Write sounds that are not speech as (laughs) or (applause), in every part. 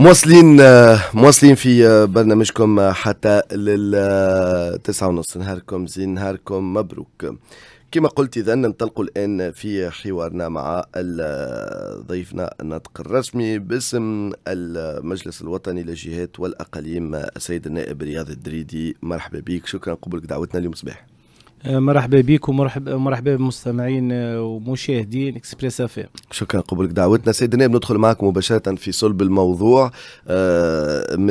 مواصلين مواصلين في برنامجكم حتى لل ونص نهاركم زين نهاركم مبروك كما قلت إذا ننطلق الآن في حوارنا مع ضيفنا الناطق الرسمي باسم المجلس الوطني للجهات والأقاليم السيد النائب رياض الدريدي مرحبا بك شكرا قبولك دعوتنا اليوم صباح آه، مرحبا بكم ومرحبا مرحبا بمستمعين آه، ومشاهدين اكسبريس اف شكرا قبولك دعوتنا سيدنا بندخل معكم مباشره في صلب الموضوع آه، من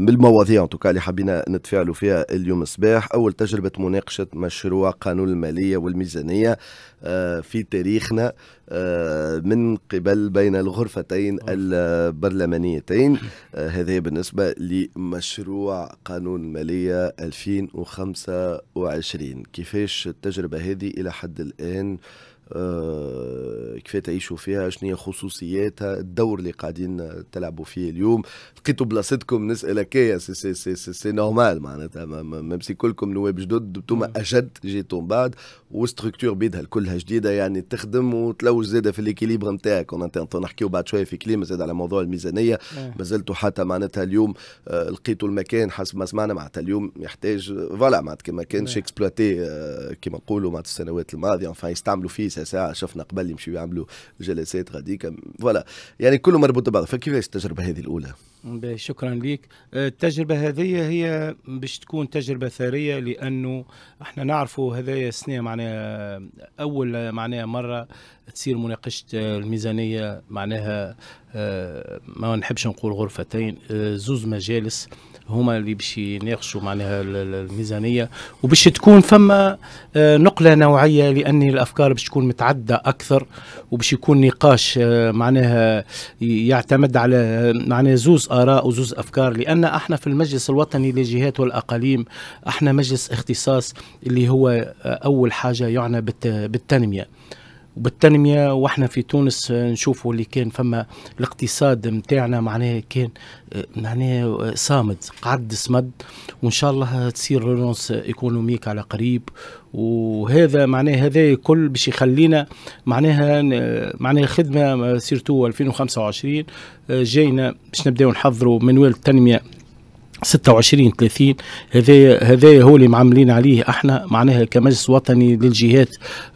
من المواضيع اللي حبينا نتفاعلوا فيها اليوم الصباح اول تجربه مناقشه مشروع قانون الماليه والميزانيه آه، في تاريخنا آه، من قبل بين الغرفتين آه. البرلمانيتين هذا بالنسبة لمشروع قانون المالية 2025 كيفاش التجربة هذه إلى حد الآن آه، كيف تعيشوا فيها شنو هي خصوصياتها الدور اللي قاعدين تلعبوا فيه اليوم لقيتوا بلاصتكم نسالك يا سي سي سي سي, سي نورمال معناتها ميم سي كلكم نواب جدد انتم اجد جيتوا من بعد وستركتور بيدها كلها جديده يعني تخدم وتلوج زاده في الاكيليبر نتاعك نحكيو بعد شويه في كلمه زاد على موضوع الميزانيه مازلتوا حتى معناتها اليوم آه، لقيتوا المكان حسب ما سمعنا معناتها اليوم يحتاج فوالا معناتها ما كانش اكسبلواتي كما آه، نقولوا معناتها السنوات الماضيه يستعملوا فيه ساعه شفنا قبل يمشيوا يعملوا جلسات غادي فوالا يعني كله مربوط ببعض فكيفاش التجربه هذه الاولى؟ شكرا لك آه، التجربة هذه هي باش تكون تجربة ثرية لأنه احنا نعرفوا هذايا السنة معناها أول معناها مرة تصير مناقشة آه، الميزانية معناها آه، ما نحبش نقول غرفتين زوز مجالس هما اللي باش يناقشوا معناها الميزانيه وباش تكون فما آه، نقله نوعيه لان الافكار باش تكون متعدده اكثر وباش يكون نقاش آه، معناها يعتمد على آه، معناها زوز اراء وزوز افكار لان احنا في المجلس الوطني للجهات والاقاليم احنا مجلس اختصاص اللي هو اول حاجه يعنى بالتنميه وبالتنميه واحنا في تونس نشوفوا اللي كان فما الاقتصاد نتاعنا معناه كان آه، معناه آه، صامد قعد سمد وان شاء الله تصير رونس ايكونوميك على قريب وهذا معناه هذا كل باش يخلينا معناها معناها خدمه آه، سيرتو 2025 جاينا باش نبداو نحضروا منوال التنميه 26 30 هذا هذا هو اللي معاملين عليه احنا معناها كمجلس وطني للجهات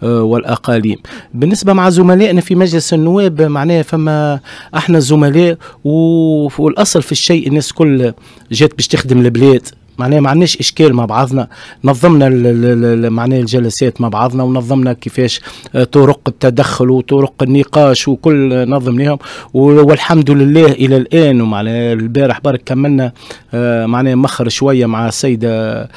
آه، والاقاليم بالنسبه مع زملائنا في مجلس النواب معناها فما احنا زملاء والاصل في الشيء الناس كل جات باش تخدم البلاد معناها ما عندناش اشكال مع بعضنا نظمنا معناها الجلسات مع بعضنا ونظمنا كيفاش آه، طرق التدخل وطرق النقاش وكل نظمناهم والحمد لله الى الان ومعناها البارح برك كملنا آه، معناها مخر شويه مع السيده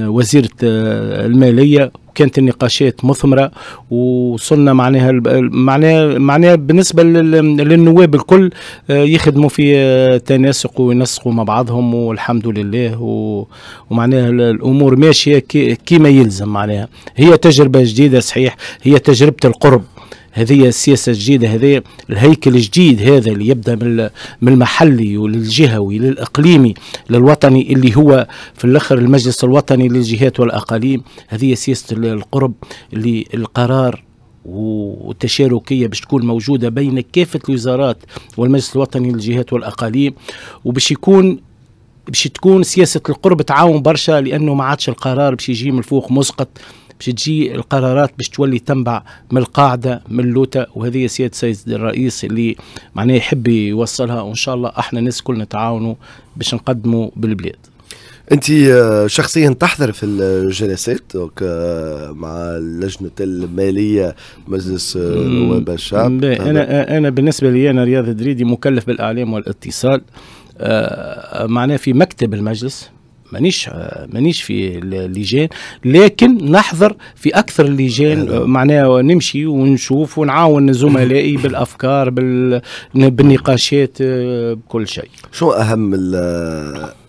وزيره آه، الماليه وكانت النقاشات مثمره وصلنا معناها معناها معناها بالنسبه للنواب الكل آه، يخدموا في آه، تناسق وينسقوا مع بعضهم والحمد لله ومعناها الامور ماشيه كيما يلزم معناها هي تجربه جديده صحيح هي تجربه القرب هذه السياسه الجديده هذه الهيكل الجديد هذا اللي يبدا من من المحلي وللجهوي للاقليمي للوطني اللي هو في الاخر المجلس الوطني للجهات والاقاليم هذه سياسه القرب اللي القرار والتشاركية باش تكون موجودة بين كافة الوزارات والمجلس الوطني للجهات والأقاليم وباش يكون باش تكون سياسة القرب تعاون برشا لأنه ما عادش القرار باش يجي من فوق مسقط باش تجي القرارات باش تولي تنبع من القاعده من اللوته وهذه سياده السيد الرئيس اللي معناه يحب يوصلها وان شاء الله احنا الناس كلنا نتعاونوا باش نقدموا بالبلاد انت آه، شخصيا تحضر في الجلسات آه، مع لجنه الماليه مجلس آه، نواب الشعب انا انا بالنسبه لي انا رياض دريدي مكلف بالاعلام والاتصال معناه في مكتب المجلس مانيش مانيش في اللجان لكن نحضر في اكثر اللجان معناها نمشي ونشوف ونعاون زملائي (laughs) بالافكار بال... بالنقاشات آه، بكل شيء شو اهم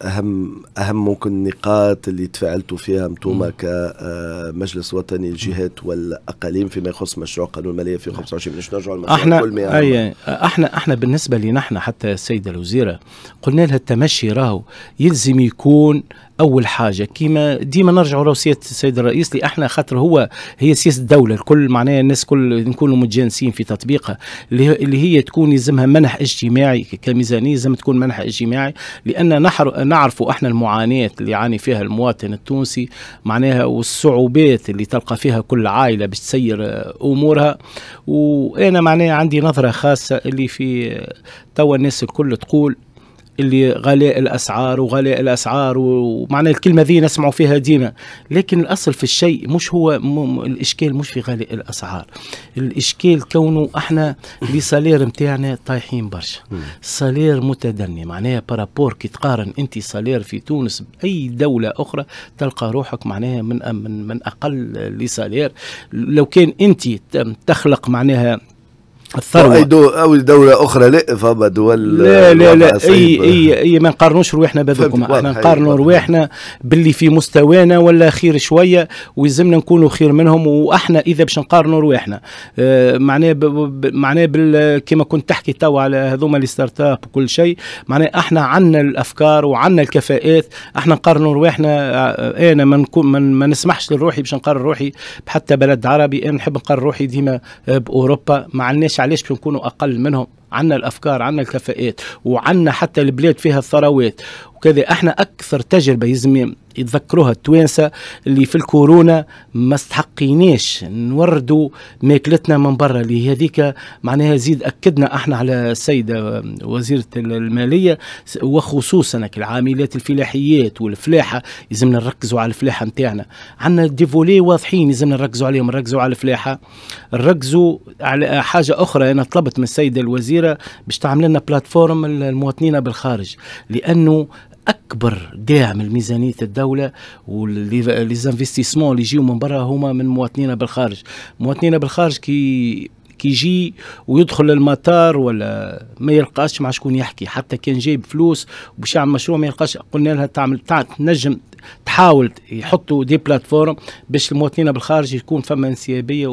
اهم اهم ممكن النقاط اللي تفاعلتوا فيها انتم كمجلس وطني الجهات والاقاليم فيما يخص مشروع قانون الماليه في 25 باش نرجعوا احنا كل أي احنا احنا بالنسبه لنا احنا حتى السيده الوزيره قلنا لها التمشي راهو يلزم يكون اول حاجه كيما ديما نرجعوا لوصيه السيد الرئيس لي احنا خاطر هو هي سياسه الدوله الكل معناها الناس كل نكونوا متجانسين في تطبيقها اللي هي تكون يلزمها منح اجتماعي كميزانيه لازم تكون منح اجتماعي لان نحر نعرفوا احنا المعاناه اللي يعاني فيها المواطن التونسي معناها والصعوبات اللي تلقى فيها كل عائله باش تسير امورها وانا معناها عندي نظره خاصه اللي في توا الناس الكل تقول اللي غلاء الاسعار وغلاء الاسعار ومعنى الكلمه ذي نسمعوا فيها ديما لكن الاصل في الشيء مش هو م... الاشكال مش في غلاء الاسعار الاشكال كونه احنا لي سالير نتاعنا طايحين برشا السالير متدني معناها بارابور كي تقارن انت سالير في تونس باي دوله اخرى تلقى روحك معناها من من من اقل سالير لو كان انت تخلق معناها الثروه اي دو او دوله اخرى لا فما دول لا لا لا اي اي اي ما نقارنوش رواحنا بهذوكم احنا نقارنوا رواحنا باللي في مستوانا ولا خير شويه ويلزمنا نكونوا خير منهم واحنا اذا باش نقارنوا رواحنا آه، معناه معناه كما كنت تحكي توا على هذوما لي ستارت اب وكل شيء معناه احنا عندنا الافكار وعندنا الكفاءات احنا نقارنوا رواحنا آه، انا ما ما نسمحش لروحي باش نقارن روحي بحتى بلد عربي انا نحب نقارن روحي ديما آه، باوروبا ما عندناش علاش باش نكونوا اقل منهم عنا الافكار عنا الكفاءات وعنا حتى البلاد فيها الثروات وكذا احنا اكثر تجربه يلزم يتذكروها التوانسه اللي في الكورونا ما استحقيناش نوردوا ماكلتنا من برا اللي هذيك معناها زيد اكدنا احنا على السيده وزيره الماليه وخصوصا العاملات الفلاحيات والفلاحه يلزمنا نركزوا على الفلاحه نتاعنا عندنا ديفولي واضحين يلزمنا نركزوا عليهم نركزوا على الفلاحه نركزوا على حاجه اخرى انا طلبت من السيده الوزيره الجزيره باش تعمل لنا بلاتفورم المواطنين بالخارج لانه اكبر داعم لميزانيه الدوله وليزانفستيسمون اللي يجيو من برا هما من مواطنينا بالخارج مواطنينا بالخارج كي كيجي ويدخل المطار ولا ما يلقاش مع شكون يحكي حتى كان جايب فلوس وباش يعمل مشروع ما يلقاش قلنا لها تعمل تنجم تحاول يحطوا دي بلاتفورم باش المواطنين بالخارج يكون فما انسيابيه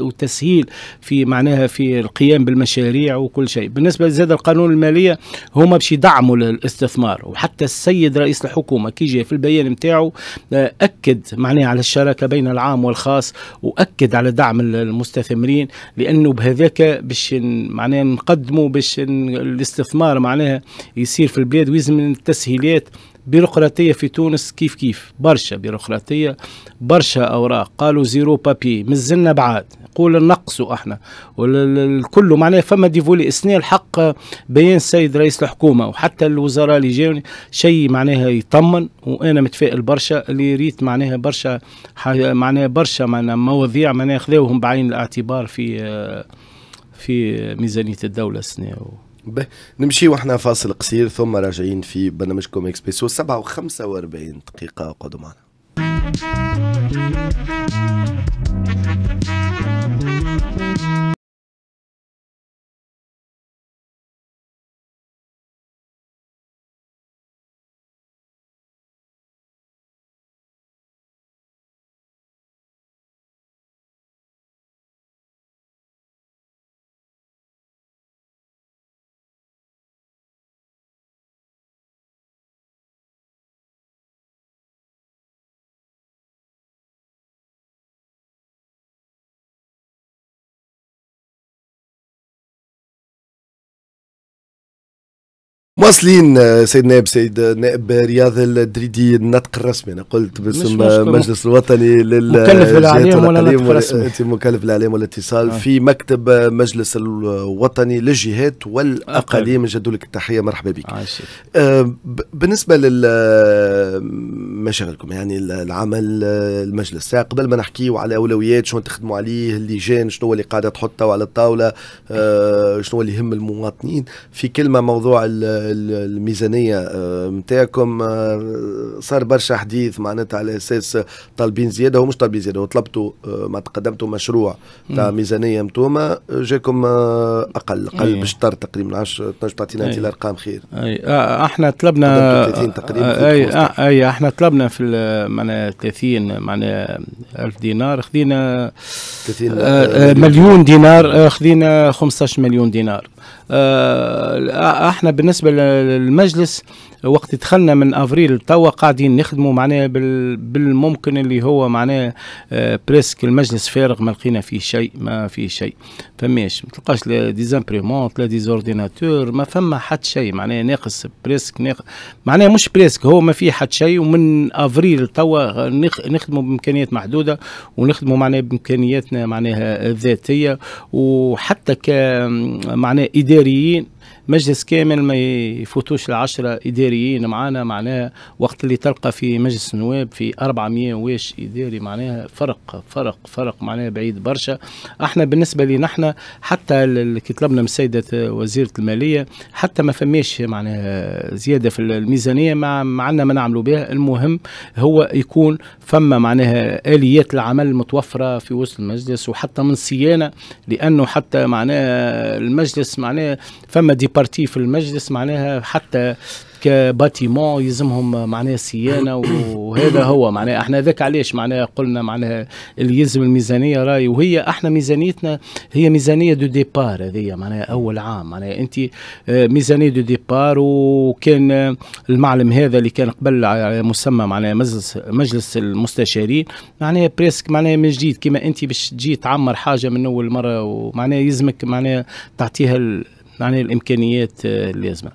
وتسهيل في معناها في القيام بالمشاريع وكل شيء بالنسبه لزاد القانون الماليه هما باش يدعموا الاستثمار وحتى السيد رئيس الحكومه كي جاء في البيان نتاعو آه، اكد معناها على الشراكه بين العام والخاص واكد على دعم المستثمرين لانه بهذاك باش معناها نقدموا باش الاستثمار معناها يصير في البلاد ويزمن التسهيلات بيروقراطيه في تونس كيف كيف برشا بيروقراطيه برشا اوراق قالوا زيرو بابي مازلنا بعاد نقول نقصوا احنا والكل معناها فما ديفولي اسني الحق بيان السيد رئيس الحكومه وحتى الوزراء اللي جاوني شيء معناها يطمن وانا متفائل برشا اللي ريت معناها برشا معناها برشا معناها مواضيع معناها خذوهم بعين الاعتبار في في ميزانيه الدوله السنه به نمشي وحنا فاصل قصير ثم راجعين في برنامجكم اكسبريسو 7 و45 دقيقة قعدوا معنا مواصلين آه، سيد نائب سيد آه، نائب رياض الدريدي النطق الرسمي انا قلت باسم المجلس الوطني لل مكلف الاعلام ولا النطق الرسمي انت مكلف الاعلام والاتصال آه. في مكتب مجلس الوطني للجهات والاقاليم نجدوا لك التحيه مرحبا بك بالنسبه لمشاغلكم يعني العمل المجلس قبل ما نحكيو على اولويات شنو تخدموا عليه اللجان شنو اللي قاعده تحطه على الطاوله شنو اللي يهم المواطنين في كلمه موضوع الميزانيه نتاعكم آه، آه، صار برشا حديث معناتها على اساس طالبين زياده ومش طالبين زياده وطلبتوا آه، ما تقدمتوا مشروع تاع ميزانيه نتوما جاكم اقل اقل إيه. بشطر تقريبا 10 12 تعطينا انت إيه. الارقام خير اي احنا طلبنا 30 تقريبا اي اي إيه، احنا طلبنا في معناها 30 معناها 1000 دينار خذينا 30 مليون دينار خذينا 15 مليون دينار آه، آه، احنا بالنسبه للمجلس وقت دخلنا من افريل توا قاعدين نخدموا معناها بالممكن اللي هو معناها آه، بريسك المجلس فارغ ما لقينا فيه شيء ما فيه شيء فماش ما تلقاش لا ديزامبريمونت لا ديزورديناتور ما فما حد شيء معناها ناقص بريسك ناقص معناها مش بريسك هو ما فيه حد شيء ومن افريل توا نخدموا بامكانيات محدوده ونخدموا معناها بامكانياتنا معناها الذاتيه وحتى ك معناها اداريين مجلس كامل ما يفوتوش العشرة إداريين معانا معناها وقت اللي تلقى في مجلس النواب في 400 واش إداري معناها فرق فرق فرق معناها بعيد برشا احنا بالنسبة لنا احنا حتى كي طلبنا من السيدة وزيرة المالية حتى ما فماش معناها زيادة في الميزانية مع معنا ما نعملوا بها المهم هو يكون فما معناها آليات العمل متوفرة في وسط المجلس وحتى من صيانة لأنه حتى معناها المجلس معناها فما دي بارتي في المجلس معناها حتى كباتيمون يلزمهم معناها صيانه وهذا هو معناها احنا ذاك علاش معناها قلنا معناها اللي يلزم الميزانيه راي وهي احنا ميزانيتنا هي ميزانيه دو ديبار هذه معناها اول عام معناها انت آه، ميزانيه دو ديبار وكان المعلم هذا اللي كان قبل مسمى معناها مجلس مجلس المستشارين معناها بريسك معناها من جديد كما انت باش تجي تعمر حاجه من اول مره ومعناها يلزمك معناها تعطيها يعني الامكانيات آه، اللازمه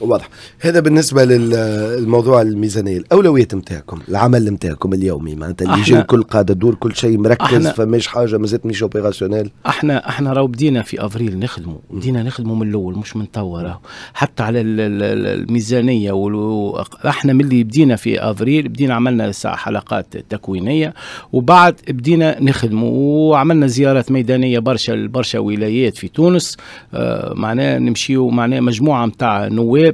واضح هذا بالنسبه للموضوع الميزانيه الاولويات نتاعكم العمل نتاعكم اليومي معناتها اللي يجي الكل قاعده تدور كل شيء مركز فماش حاجه مازالت مش اوبيراسيونيل احنا احنا راهو بدينا في افريل نخدموا بدينا نخدموا من الاول مش من توا حتى على الميزانيه احنا ملي بدينا في افريل بدينا عملنا حلقات تكوينيه وبعد بدينا نخدموا وعملنا زيارات ميدانيه برشا برشا ولايات في تونس آه معناها نمشيو معناها مجموعه نتاع نواب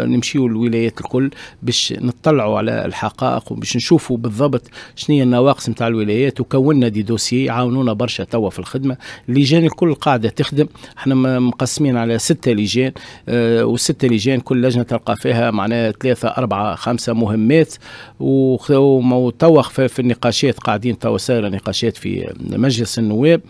نمشيو للولايات الكل باش نطلعوا على الحقائق وباش نشوفوا بالضبط شنو هي النواقص نتاع الولايات وكونا دي دوسي عاونونا برشا توا في الخدمه اللجان الكل قاعده تخدم احنا مقسمين على سته لجان اه وسته لجان كل لجنه تلقى فيها معناها ثلاثه اربعه خمسه مهمات وتوا في النقاشات قاعدين توا سايره نقاشات في مجلس النواب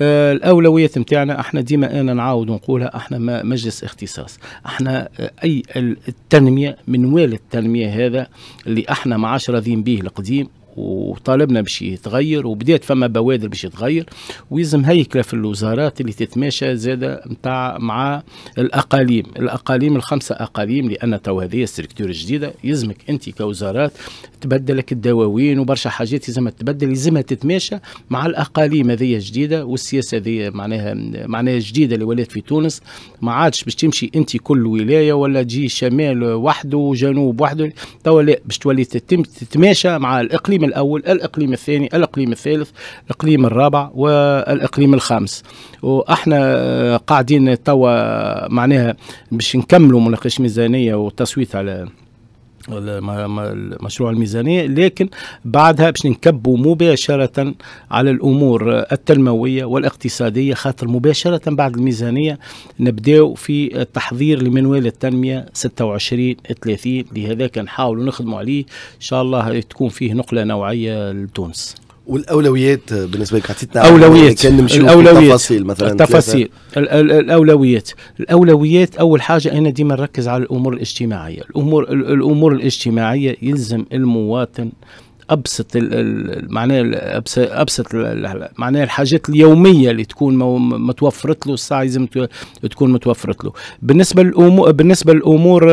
اه الاولويات نتاعنا احنا ديما انا نعاود نقولها احنا مجلس اختصاص احنا آه، اي التنميه منوال التنميه هذا اللي احنا معاش راضيين به القديم وطالبنا باش يتغير وبدات فما بوادر باش يتغير ويلزم هيكله في الوزارات اللي تتماشى زاده نتاع مع الاقاليم الاقاليم الخمسه اقاليم لان تو هذه السركتور الجديده يلزمك انت كوزارات تبدلك الدواوين وبرشا حاجات يلزمها تبدل يلزمها تتماشى مع الاقاليم هذه الجديده والسياسه هذه معناها معناها جديده اللي ولات في تونس ما عادش باش تمشي انت كل ولايه ولا تجي شمال وحده وجنوب وحده تو باش تولي تتماشى مع الاقليم الإقليم الأول الإقليم الثاني الإقليم الثالث الإقليم الرابع والإقليم الخامس وإحنا آه، قاعدين توا معناها باش نكملوا مناقشة ميزانية وتصويت على مشروع الميزانية لكن بعدها باش نكبوا مباشرة على الأمور التنموية والاقتصادية خاطر مباشرة بعد الميزانية نبداو في التحضير لمنوال التنمية 26 30 كان نحاولوا نخدموا عليه إن شاء الله تكون فيه نقلة نوعية لتونس والاولويات بالنسبه لك عطيتنا اولويات كان نمشيو التفاصيل مثلا التفاصيل الاولويات الاولويات اول حاجه انا ديما نركز على الامور الاجتماعيه الامور الامور الاجتماعيه يلزم المواطن ابسط معناه ابسط معناه الحاجات اليوميه اللي تكون متوفرت له الساعه لازم تكون متوفرت له بالنسبه للامور بالنسبه للامور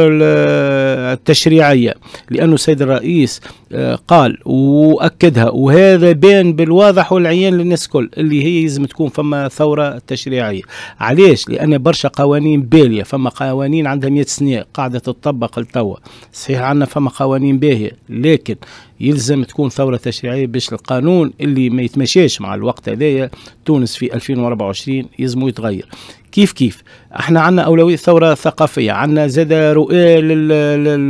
التشريعية لأنه السيد الرئيس آه، قال وأكدها وهذا بين بالواضح والعيان للناس كل اللي هي لازم تكون فما ثورة تشريعية علاش لأن برشا قوانين بالية فما قوانين عندها 100 سنة قاعدة تطبق لتوا صحيح عندنا فما قوانين باهية لكن يلزم تكون ثورة تشريعية باش القانون اللي ما يتمشاش مع الوقت هذايا تونس في 2024 يلزمو يتغير كيف كيف احنا عندنا اولويه ثوره ثقافيه عندنا زاد رؤيه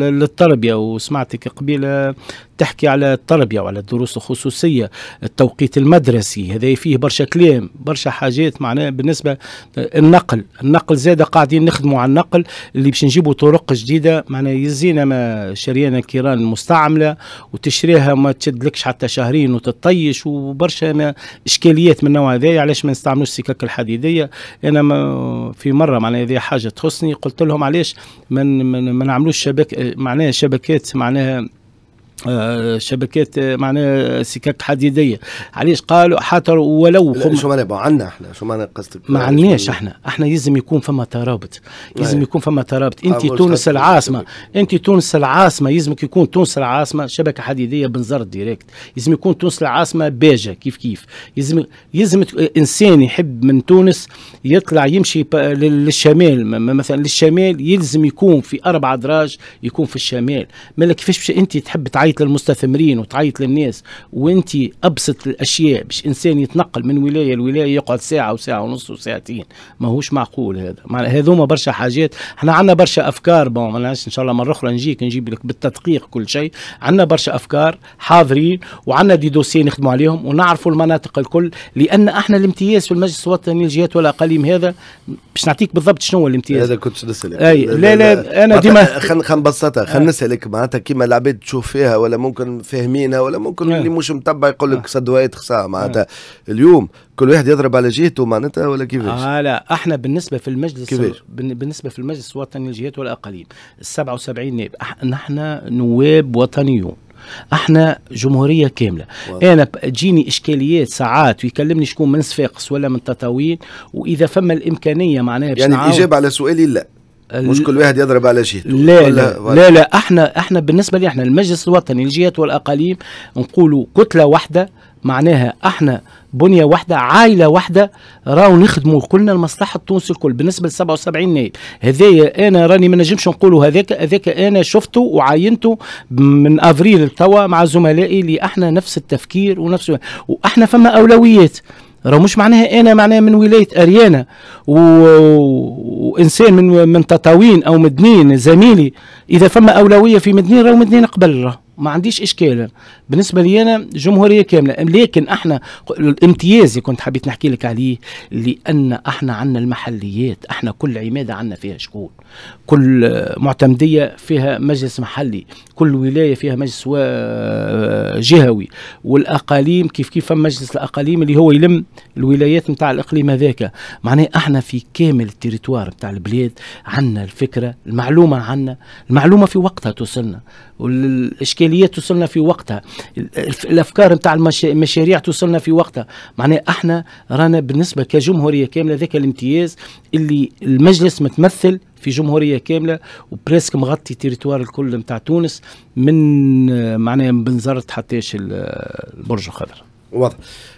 للتربيه وسمعتك قبيله تحكي على التربية وعلى الدروس الخصوصية التوقيت المدرسي هذا فيه برشا كلام برشا حاجات معناها بالنسبة النقل النقل زاد قاعدين نخدموا على النقل اللي باش نجيبوا طرق جديدة معناها يزينا ما شرينا كيران مستعملة وتشريها ما تشدلكش حتى شهرين وتطيش وبرشا إشكاليات من النوع هذايا علاش ما نستعملوش السكك الحديدية أنا ما في مرة معناها هذه حاجة تخصني قلت لهم علاش ما نعملوش شبك معناها شبكات معناها آه، شبكات آه، معناها سكك حديديه علاش قالوا حاطر ولو هم شو معناها عندنا احنا شو معناها قصدك ما آه، عندناش احنا احنا يلزم يكون فما ترابط يلزم يكون فما ترابط انت تونس العاصمه انت تونس العاصمه يلزمك يكون تونس العاصمه شبكه حديديه بنزرت ديريكت يلزم يكون تونس العاصمه باجه كيف كيف يلزم يلزم انسان يحب من تونس يطلع يمشي للشمال مثلا للشمال يلزم يكون في اربع دراج يكون في الشمال مالك كيفاش انت تحب تعيش تعيط للمستثمرين وتعيط للناس وانت ابسط الاشياء باش انسان يتنقل من ولايه لولايه يقعد ساعه وساعه ونص وساعتين ماهوش معقول هذا معناها هذوما برشا حاجات احنا عندنا برشا افكار بون ان شاء الله مره اخرى نجيك نجيب لك بالتدقيق كل شيء عندنا برشا افكار حاضرين وعندنا دي دوسي نخدموا عليهم ونعرفوا المناطق الكل لان احنا الامتياز في المجلس الوطني الجهات والاقاليم هذا باش نعطيك بالضبط شنو هو الامتياز هذا كنت نسالك اي لا لا, لا, لا, لا انا ديما خلينا نبسطها خلينا آه. نسالك معناتها كيما العباد تشوف فيها ولا ممكن فاهمينها ولا ممكن إيه. اللي مش متبع يقول لك إيه. صدوات خساره إيه. معناتها اليوم كل واحد يضرب على جهته معناتها ولا كيفاش؟ آه لا احنا بالنسبه في المجلس كيفاش؟ بالنسبه في المجلس الوطني للجهات والاقاليم ال 77 نائب نحن نواب وطنيون احنا جمهوريه كامله واو. انا تجيني اشكاليات ساعات ويكلمني شكون من صفاقس ولا من تطاوين واذا فما الامكانيه معناها يعني الاجابه على سؤالي لا مش كل واحد يضرب على جهته لا ولا لا, لا لا احنا احنا بالنسبه لي احنا المجلس الوطني الجهات والاقاليم نقولوا كتله واحده معناها احنا بنيه واحده عائله واحده راهو نخدموا كلنا المصلحه التونسي الكل بالنسبه ل 77 نائب هذايا انا راني ما نجمش نقولوا هذاك هذاك انا شفته وعاينته من افريل توا مع زملائي اللي احنا نفس التفكير ونفس واحنا فما اولويات راه مش معناها انا معناها من ولايه اريانا و... وانسان من من تطاوين او مدنين زميلي اذا فما اولويه في مدنين راه مدنين قبل راه ما عنديش اشكال بالنسبه لي انا جمهوريه كامله لكن احنا الامتياز اللي كنت حبيت نحكي لك عليه لان احنا عندنا المحليات احنا كل عماده عندنا فيها شكون كل معتمديه فيها مجلس محلي كل ولايه فيها مجلس جهوي والاقاليم كيف كيف مجلس الاقاليم اللي هو يلم الولايات نتاع الاقليم هذاك معناه احنا في كامل التريتوار نتاع البلاد عندنا الفكره المعلومه عندنا المعلومه في وقتها توصلنا والاشكال الاليات توصلنا في وقتها الافكار نتاع المشاريع توصلنا في وقتها معناه احنا رانا بالنسبه كجمهوريه كامله ذاك الامتياز اللي المجلس متمثل في جمهوريه كامله وبريسك مغطي تريتوار الكل نتاع تونس من معناه من بنزرت حتى البرج الخضر واضح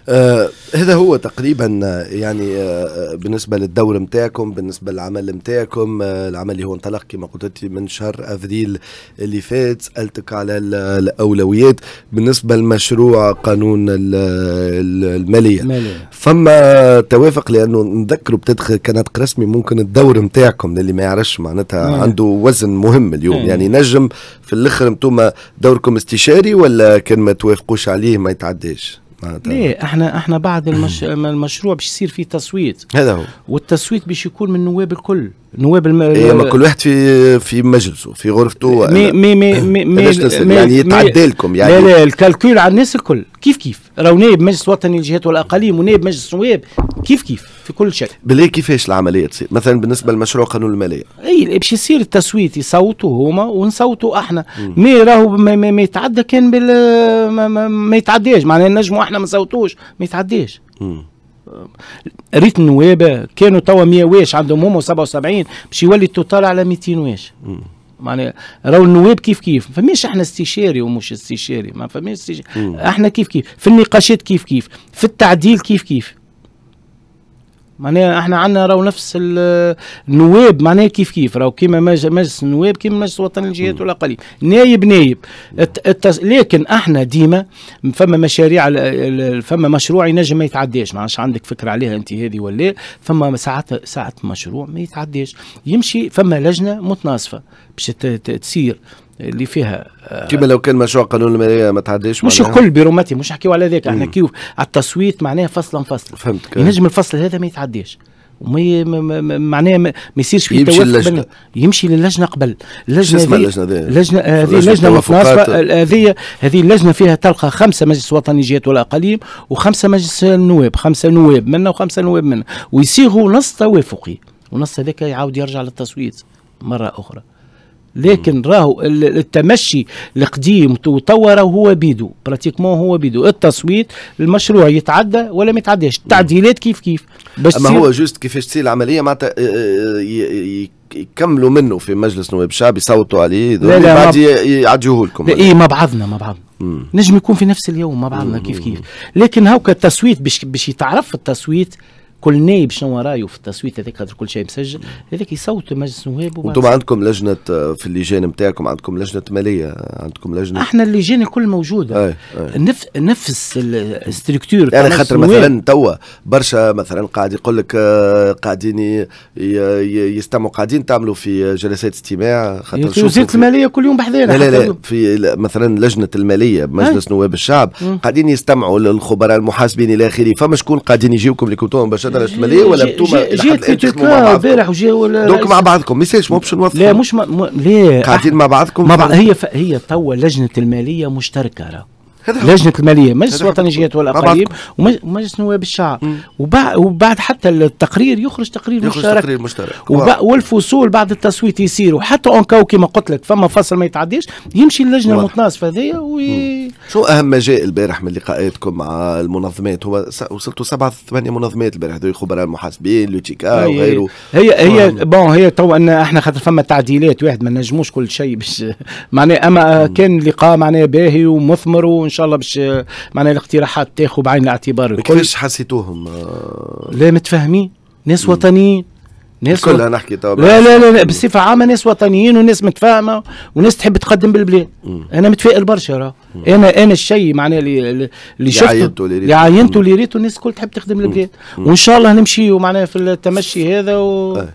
آه هذا هو تقريبا آه، يعني آه،, آه بالنسبه للدور نتاعكم بالنسبه للعمل نتاعكم آه العمل اللي هو انطلق كما قلت من شهر افريل اللي فات سالتك على الاولويات بالنسبه لمشروع قانون الماليه فما توافق لانه نذكروا بتدخل كانت رسمي ممكن الدور نتاعكم للي ما يعرفش معناتها مالية. عنده وزن مهم اليوم مالية. يعني نجم في الاخر انتم دوركم استشاري ولا كان ما توافقوش عليه ما يتعداش معناتها ليه احنا احنا بعد المش... (clears throat) المشروع باش يصير فيه تصويت هذا هو والتصويت باش يكون من النواب الكل نواب الم... إيه ما كل واحد في في مجلسه في غرفته مي مي مي مي, مي, مي يعني يتعدى لكم يعني لا لا الكالكول على الناس الكل كيف كيف راهو نائب مجلس وطني للجهات والاقاليم ونائب مجلس النواب كيف كيف في كل شيء بالله كيفاش العمليه تصير مثلا بالنسبه لمشروع قانون الماليه اي باش يصير التصويت يصوتوا هما ونصوتوا احنا مي راهو ما, ما, ما يتعدى كان بال ما, ما, ما يتعداش معناها نجموا احنا ما نصوتوش ما يتعداش ريت النواب كانوا توا 100 واش عندهم هما 77 باش يولي التوتال على 200 واش معناها راهو النواب كيف كيف ما فماش احنا استشاري ومش استشاري ما فماش استشاري احنا كيف كيف في النقاشات كيف كيف في التعديل كيف كيف معناها احنا عندنا راهو نفس النواب معناها كيف كيف راهو كيما مجلس النواب كيما مجلس الوطني للجهات والاقاليم نايب نايب التس... لكن احنا ديما فما مشاريع فما مشروع ينجم ما يتعداش ما عندك فكره عليها انت هذه ولا فما ساعات ساعات مشروع ما يتعداش يمشي فما لجنه متناصفه باش تسير اللي فيها آه، كما لو كان مشروع قانون الماليه ما تعداش مش الكل بيروماتي مش نحكيو على ذاك احنا كيف على التصويت معناه فصلا فصلا فهمتك ينجم يعني الفصل هذا ما يتعداش وما معناه ما يصيرش في يمشي يمشي للجنه قبل اللجنه اسمها اللجنه هذه آه، لجنه هذه آه، هذه هذه اللجنه فيها تلقى خمسه مجلس وطني جهات والاقاليم وخمسه مجلس النواب خمسه نواب منا وخمسه نواب منا ويصيغوا نص توافقي ونص هذاك يعاود يرجع للتصويت مره اخرى لكن راهو التمشي القديم وطوره هو بيدو براتيكمون هو بيدو التصويت المشروع يتعدى ولا ما يتعداش التعديلات كيف كيف باش اما هو جوست كيفاش تصير العمليه معناتها آه، آه، يكملوا منه في مجلس نواب الشعب يصوتوا عليه لا لا بعد يعديوه لكم اي مع بعضنا مع بعضنا نجم يكون في نفس اليوم مع بعضنا كيف كيف لكن هاوكا التصويت باش يتعرف التصويت كل نائب شنو رايه في التصويت هذاك خاطر كل شيء مسجل هذاك يصوت مجلس النواب وانتم عندكم لجنه آه، في اللجان نتاعكم عندكم لجنه ماليه عندكم لجنه احنا اللجان الكل موجوده أي أي. نف... نفس الستركتور يعني خاطر مثلا توا برشا مثلا قاعد يقول لك آه، قاعدين يستمعوا قاعدين تعملوا في جلسات استماع خاطر وزيرة وزاره الماليه كل يوم بحذانا لا لا, لا في مثلا لجنه الماليه مجلس نواب الشعب قاعدين يستمعوا للخبراء المحاسبين الى اخره فما شكون قاعدين يجيوكم لكم باش المبادره الشماليه ولا بتوما جيت اتكا امبارح وجا ولا دونك مع بعضكم ميساج مو باش نوضحوا لا مش م... م... لا قاعدين مع بعضكم مع بعض هي ف... هي توا لجنه الماليه مشتركه راه لجنه الماليه مجلس الوطني جهات والاقاليم ومجلس نواب الشعب وبعد حتى التقرير يخرج تقرير يخرج مشترك, تقرير مشترك. والفصول بعد التصويت يصير وحتى اون كاو كما قلت لك فما فصل ما يتعديش يمشي اللجنه المتناصفه هذيا وي... شو اهم ما جاء البارح من لقاءاتكم مع المنظمات هو وصلتوا سبعه ثمانيه منظمات البارح هذول خبراء المحاسبين لوتيكا وغيره هي هي آه. بون هي تو ان احنا خاطر فما تعديلات واحد ما نجموش كل شيء باش (laughs) معناه اما كان لقاء معناه باهي ومثمر وان شاء الله باش معناها الاقتراحات تاخذ بعين الاعتبار الكل كيفاش حسيتوهم؟ آه، لا متفاهمين ناس وطنيين ناس كلها و... نحكي طبعا لا لا لا, لا بصفه عامه ناس وطنيين وناس متفاهمه وناس تحب تقدم بالبلاد انا متفائل برشا انا انا الشيء معناه اللي اللي شفته اللي عينته اللي ريته الناس الكل تحب تخدم البلاد وان شاء الله نمشي معناها في التمشي هذا و... اه.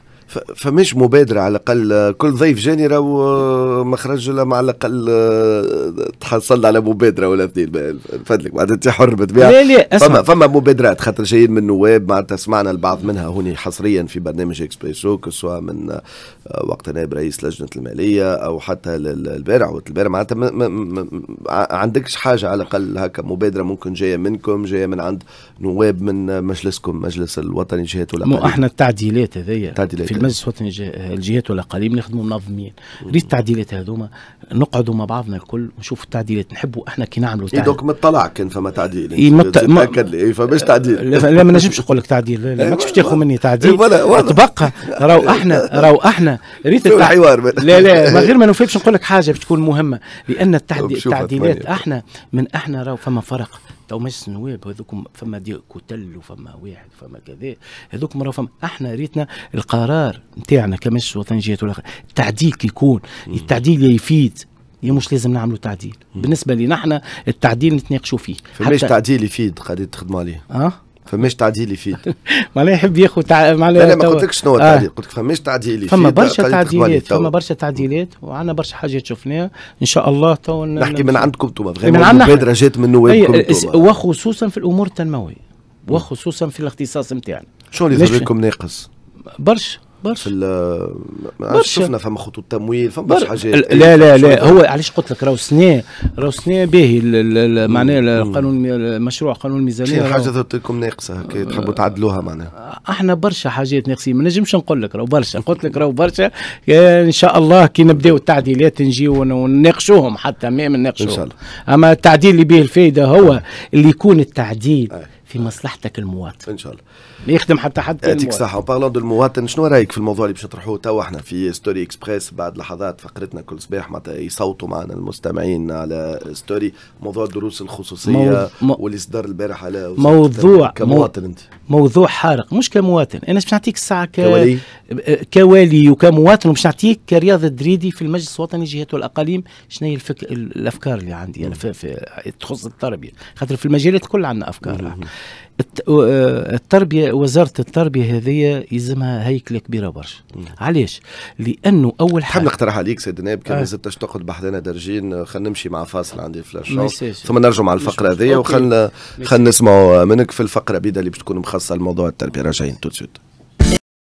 فمش مبادره على الاقل كل ضيف جاني راهو آه، مخرج ولا مع الاقل آه، تحصل على مبادره ولا اثنين فضلك بعد انت حر بالطبيعه لا لا فما فما مبادرات خاطر جايين من نواب معناتها سمعنا البعض منها هوني حصريا في برنامج اكسبريسو سواء من آه، وقت نائب رئيس لجنه الماليه او حتى البارح البارع معناتها عندكش حاجه على الاقل هكا مبادره ممكن جايه منكم جايه من عند نواب من مجلسكم مجلس الوطني جهات ولا احنا التعديلات هذيا المجلس الوطني الجهات قليل نخدموا منظمين ريت التعديلات هذوما نقعدوا مع بعضنا الكل ونشوفوا التعديلات نحبوا احنا كي نعملوا تعديل إيه، دوك مطلع كان فما تعديل ما... إيه، تاكد لي إيه، فماش تعديل لا, لا ما نجمش نقول لك تعديل لا ماكش تاخذ مني تعديل تبقى راهو احنا راهو احنا ريت الحوار لا لا ما غير ما نوفيكش نقول لك حاجه باش تكون مهمه لان طيب، التعديلات طيب. احنا من احنا راهو فما فرق تو مجلس النواب هذوك فما دي كتل وفما واحد فما كذا هذوك مرة فما احنا ريتنا القرار نتاعنا كمجلس وطني جهات التعديل كيكون التعديل يفيد يا مش لازم نعملوا تعديل بالنسبه لنا احنا التعديل نتناقشوا فيه فماش تعديل يفيد قاعدين تخدموا عليه اه فماش تعديل يفيد (laughs) معناها يحب ياخذ تع... معناها لا, ما قلتلكش شنو هو آه. التعديل قلتلك قلت لك فماش تعديل يفيد فما برشا تعديلات فما برشا تعديلات وعندنا برشا حاجات شفناها ان شاء الله تو نحكي من عندكم انتم من عندنا مبادره جات من نوابكم وخصوصا في الامور التنمويه وخصوصا في الاختصاص نتاعنا شنو اللي لكم ناقص برشا برشا برشا شفنا فما خطوط تمويل فما برشا حاجات لا إيه، لا لا هو علاش قلت لك راهو سنة راهو سنة باهي معناها القانون مشروع قانون الميزانية حاجة ضربت لكم ناقصة هكا تحبوا آه، تعدلوها معناها احنا برشا حاجات ناقصين ما نجمش نقول لك راهو برشا قلت لك راهو برشا ان شاء الله كي نبداو التعديلات نجيو ونناقشوهم حتى ما نناقشوهم ان شاء الله اما التعديل اللي به الفايدة هو اللي يكون التعديل في مصلحتك المواطن ان شاء الله يخدم حتى حد يعطيك الصحة وبارلون دو المواطن شنو رايك في الموضوع اللي باش نطرحوه توا احنا في ستوري اكسبريس بعد لحظات فقرتنا كل صباح معناتها يصوتوا معنا المستمعين على ستوري موضوع الدروس الخصوصية موض... واللي صدر البارح على موضوع كمواطن انت موضوع حارق مش كمواطن انا باش نعطيك الساعة ك... كوالي كوالي وكمواطن وباش نعطيك كرياضة دريدي في المجلس الوطني جهة الاقاليم شنو هي الفك... الافكار اللي عندي انا يعني في... في... تخص التربية خاطر في المجالات الكل عندنا افكار آه، التربيه وزاره التربيه هذه يلزمها هيكله كبيره برشا نعم. علاش لانه اول حاجه نقترح عليك سيد نائب كان آه. تقعد بحدنا درجين خلينا نمشي مع فاصل عندي فلاش ثم نرجع مع الفقره هذه وخلنا خلينا نسمعوا منك في الفقره بيدا اللي باش تكون مخصصه لموضوع التربيه راجعين تو